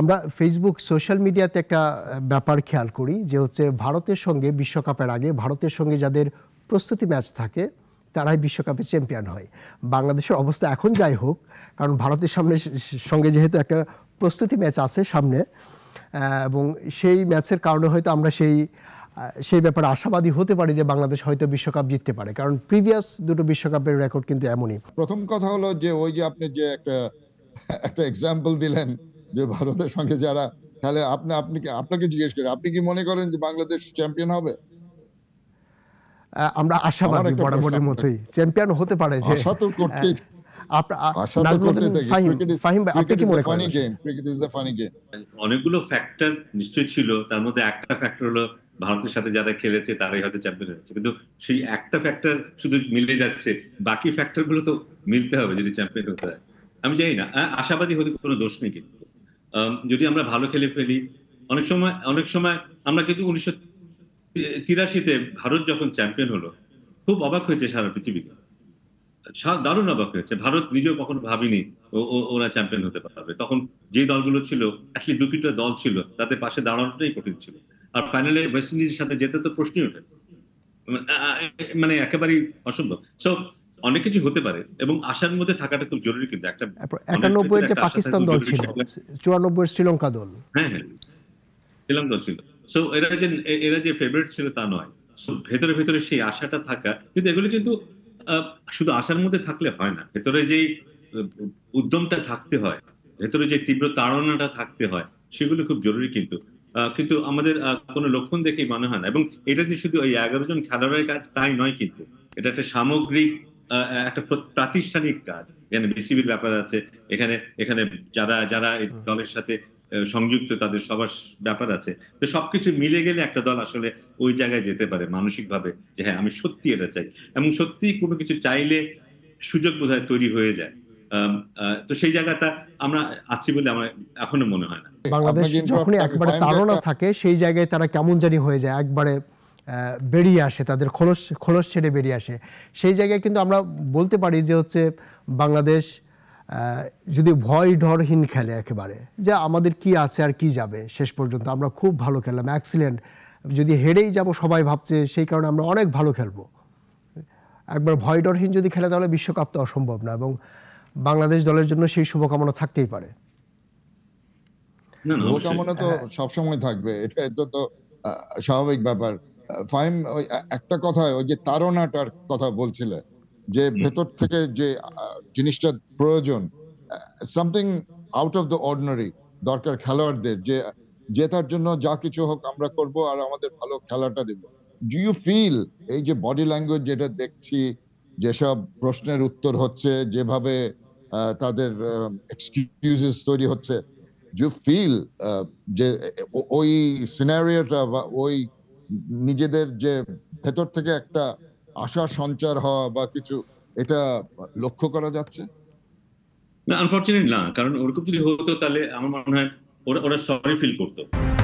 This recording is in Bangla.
আমরা ফেসবুক সোশ্যাল মিডিয়াতে একটা ব্যাপার খেয়াল করি যে হচ্ছে ভারতের সঙ্গে বিশ্বকাপের আগে ভারতের সঙ্গে যাদের প্রস্তুতি ম্যাচ থাকে তারাই বিশ্বকাপে চ্যাম্পিয়ন হয় বাংলাদেশের অবস্থা এখন যাই হোক কারণ ভারতের সামনে সঙ্গে যেহেতু একটা প্রস্তুতি ম্যাচ আছে সামনে এবং সেই ম্যাচের কারণে হয়তো আমরা সেই সেই ব্যাপারে আশাবাদী হতে পারি যে বাংলাদেশ হয়তো বিশ্বকাপ জিততে পারে কারণ প্রিভিয়াস দুটো বিশ্বকাপের রেকর্ড কিন্তু এমনই প্রথম কথা হলো যে ওই যে আপনি যে একটা একটা এক্সাম্পল দিলেন যে ভারতের সঙ্গে যারা তাহলে আপনি আপনি আপনাকে জিজ্ঞেস করি আপনি কি মনে করেন যে বাংলাদেশ চ্যাম্পিয়ন হবে আমরা আশাবাদী বরাবরের মতোই চ্যাম্পিয়ন হতে পারে যে আশা তো করতে হ্যাঁ, অনেকগুলো ফ্যাক্টর নিশ্চয় ছিল তার মধ্যে একটা ফ্যাক্টর হলো ভারতের সাথে যারা খেলেছে তারাই হয়তো চ্যাম্পিয়ন হয়েছে কিন্তু সেই একটা ফ্যাক্টর শুধু মিলে যাচ্ছে বাকি গুলো তো মিলতে হবে যদি চ্যাম্পিয়ন হতে হয় আমি জানি না আশাবাদী হতে কোনো দোষ নেই কিন্তু যদি আমরা ভালো খেলে ফেলি অনেক সময় অনেক সময় আমরা কিন্তু উনিশশো তিরাশিতে ভারত যখন চ্যাম্পিয়ন হলো খুব অবাক হয়েছে সারা পৃথিবীতে দারুণ অবাক হয়েছে ভারত নিজেও কখনো ভাবিনি ওরা চ্যাম্পিয়ন হতে পারবে তখন যে দলগুলো ছিল অ্যাটলিস্ট দু তিনটা দল ছিল তাদের পাশে দাঁড়ানোটাই কঠিন ছিল আর ফাইনালে ওয়েস্ট ইন্ডিজের সাথে যেতে তো প্রশ্নই ওঠে মানে, মানে একেবারেই অসম্ভব সো অনেক কিছু হতে পারে এবং আশার মধ্যে থাকাটা খুব জরুরি কিন্তু একটা একানব্বই যে পাকিস্তান দল ছিল শ্রীলঙ্কা দল হ্যাঁ হ্যাঁ শ্রীলঙ্কা ছিল সো এরা যে এরা যে ফেভারিট ছিল তা নয় ভেতরে ভেতরে সেই আশাটা থাকা কিন্তু এগুলো কিন্তু শুধু আশার মধ্যে থাকলে হয় না ভেতরে যে উদ্যমটা থাকতে হয় ভেতরে যে তীব্র তাড়নাটা থাকতে হয় সেগুলো খুব জরুরি কিন্তু কিন্তু আমাদের কোনো লক্ষণ দেখেই মনে হয় না এবং এটা যে শুধু ওই এগারো জন খেলোয়াড়ের কাজ তাই নয় কিন্তু এটা একটা সামগ্রিক একটা প্রাতিষ্ঠানিক কাজ এখানে বিসিবির ব্যাপার আছে এখানে এখানে যারা যারা দলের সাথে সংযুক্ত তাদের সবার ব্যাপার আছে তো সবকিছু মিলে গেলে একটা দল আসলে ওই জায়গায় যেতে পারে মানসিকভাবে যে হ্যাঁ আমি সত্যি এটা চাই এবং সত্যি কোনো কিছু চাইলে সুযোগ বোধ তৈরি হয়ে যায় তো সেই জায়গাটা আমরা আছি বলে আমার এখনো মনে হয় না বাংলাদেশ যখনই একবারে তারা থাকে সেই জায়গায় তারা কেমন জানি হয়ে যায় একবারে বেরিয়ে আসে তাদের খোলস খোলস ছেড়ে বেরিয়ে আসে সেই জায়গায় কিন্তু আমরা বলতে পারি যে হচ্ছে বাংলাদেশ যদি ভয় ঢরহীন খেলে একেবারে যে আমাদের কি আছে আর কি যাবে শেষ পর্যন্ত আমরা খুব ভালো খেললাম অ্যাক্সিডেন্ট যদি হেরেই যাব সবাই ভাবছে সেই কারণে আমরা অনেক ভালো খেলবো একবার ভয় ডরহীন যদি খেলে তাহলে বিশ্বকাপ তো অসম্ভব না এবং বাংলাদেশ দলের জন্য সেই শুভকামনা থাকতেই পারে শুভকামনা তো সবসময় থাকবে এটা তো স্বাভাবিক ব্যাপার ফাইম ওই একটা কথা ওই যে তারণাটার কথা বলছিলে যে ভেতর থেকে যে জিনিসটা প্রয়োজন something out of the ordinary দরকার খেলোয়াড়দের যে জেতার জন্য যা কিছু হোক আমরা করব আর আমাদের ভালো খেলাটা দেব ডু ইউ ফিল এই যে বডি ল্যাঙ্গুয়েজ যেটা দেখছি যেসব প্রশ্নের উত্তর হচ্ছে যেভাবে তাদের এক্সকিউজেস তৈরি হচ্ছে ডু ফিল যে ওই সিনারিওটা বা ওই নিজেদের যে ভেতর থেকে একটা আশা সঞ্চার হওয়া বা কিছু এটা লক্ষ্য করা যাচ্ছে না আনফর্চুনেট না কারণ ওরকম যদি হতো তাহলে আমার মনে হয় ওরা ওরা সরি ফিল করতো